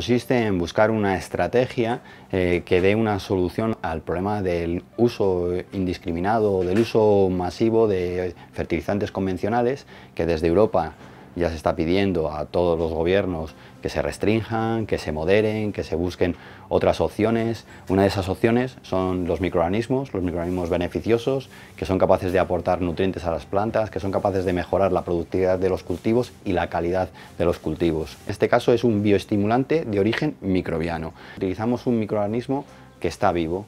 Consiste en buscar una estrategia eh, que dé una solución al problema del uso indiscriminado o del uso masivo de fertilizantes convencionales que desde Europa ya se está pidiendo a todos los gobiernos que se restrinjan, que se moderen, que se busquen otras opciones. Una de esas opciones son los microorganismos, los microorganismos beneficiosos, que son capaces de aportar nutrientes a las plantas, que son capaces de mejorar la productividad de los cultivos y la calidad de los cultivos. Este caso es un bioestimulante de origen microbiano. Utilizamos un microorganismo que está vivo.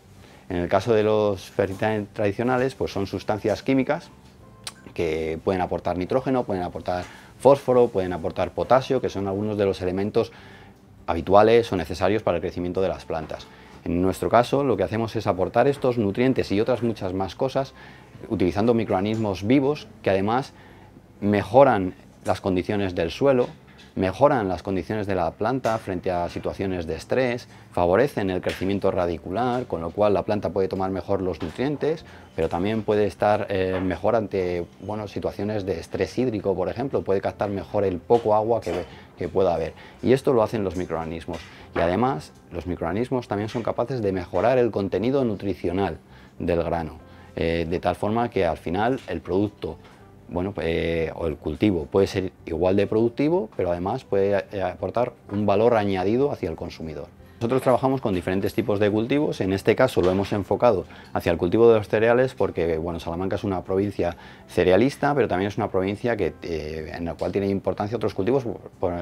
En el caso de los fertilizantes tradicionales, pues son sustancias químicas que pueden aportar nitrógeno, pueden aportar fósforo, pueden aportar potasio, que son algunos de los elementos habituales o necesarios para el crecimiento de las plantas. En nuestro caso, lo que hacemos es aportar estos nutrientes y otras muchas más cosas utilizando microorganismos vivos que además mejoran las condiciones del suelo, mejoran las condiciones de la planta frente a situaciones de estrés, favorecen el crecimiento radicular, con lo cual la planta puede tomar mejor los nutrientes, pero también puede estar eh, mejor ante bueno, situaciones de estrés hídrico, por ejemplo, puede captar mejor el poco agua que, pueda haber. Y esto lo hacen los microorganismos. Y además, los microorganismos también son capaces de mejorar el contenido nutricional del grano, eh, de tal forma que al final el producto bueno, pues, eh, o el cultivo puede ser igual de productivo, pero además puede eh, aportar un valor añadido hacia el consumidor. Nosotros trabajamos con diferentes tipos de cultivos, en este caso lo hemos enfocado hacia el cultivo de los cereales porque bueno, Salamanca es una provincia cerealista, pero también es una provincia eh, en la cual tiene importancia otros cultivos,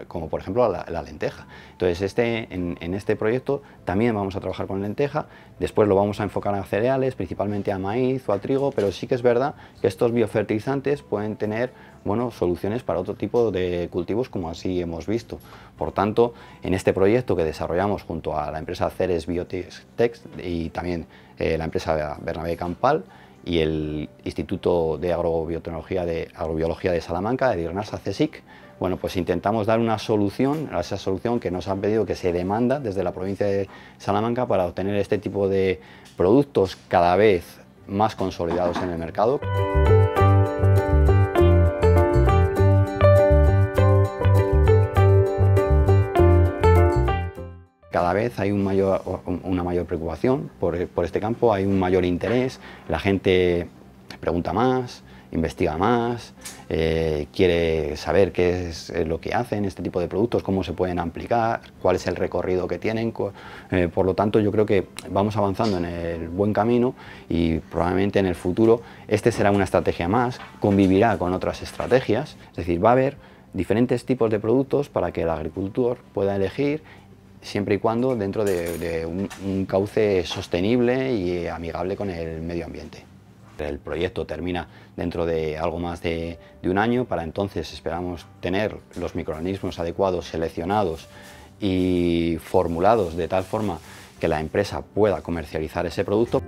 como por ejemplo la, lenteja. Entonces este, en, este proyecto también vamos a trabajar con lenteja, después lo vamos a enfocar a cereales, principalmente a maíz o a trigo, pero sí que es verdad que estos biofertilizantes pueden tener bueno, soluciones para otro tipo de cultivos como así hemos visto. Por tanto, en este proyecto que desarrollamos junto a la empresa Ceres Biotech y también eh, la empresa Bernabé Campal y el Instituto de Agrobiotecnología de Agrobiología de Salamanca, de Irnasa CESIC, bueno, pues intentamos dar una solución a esa solución que nos han pedido que se demanda desde la provincia de Salamanca para obtener este tipo de productos cada vez más consolidados en el mercado. Cada vez hay una mayor preocupación por, este campo, hay un mayor interés, la gente pregunta más, investiga más, eh, quiere saber qué es eh, lo que hacen este tipo de productos, cómo se pueden aplicar, cuál es el recorrido que tienen. Eh, por lo tanto, yo creo que vamos avanzando en el buen camino y probablemente en el futuro este será una estrategia más, convivirá con otras estrategias, es decir, va a haber diferentes tipos de productos para que el agricultor pueda elegir siempre y cuando dentro de, un, cauce sostenible y amigable con el medio ambiente. El proyecto termina dentro de algo más de un año, para entonces esperamos tener los microorganismos adecuados, seleccionados y formulados de tal forma que la empresa pueda comercializar ese producto.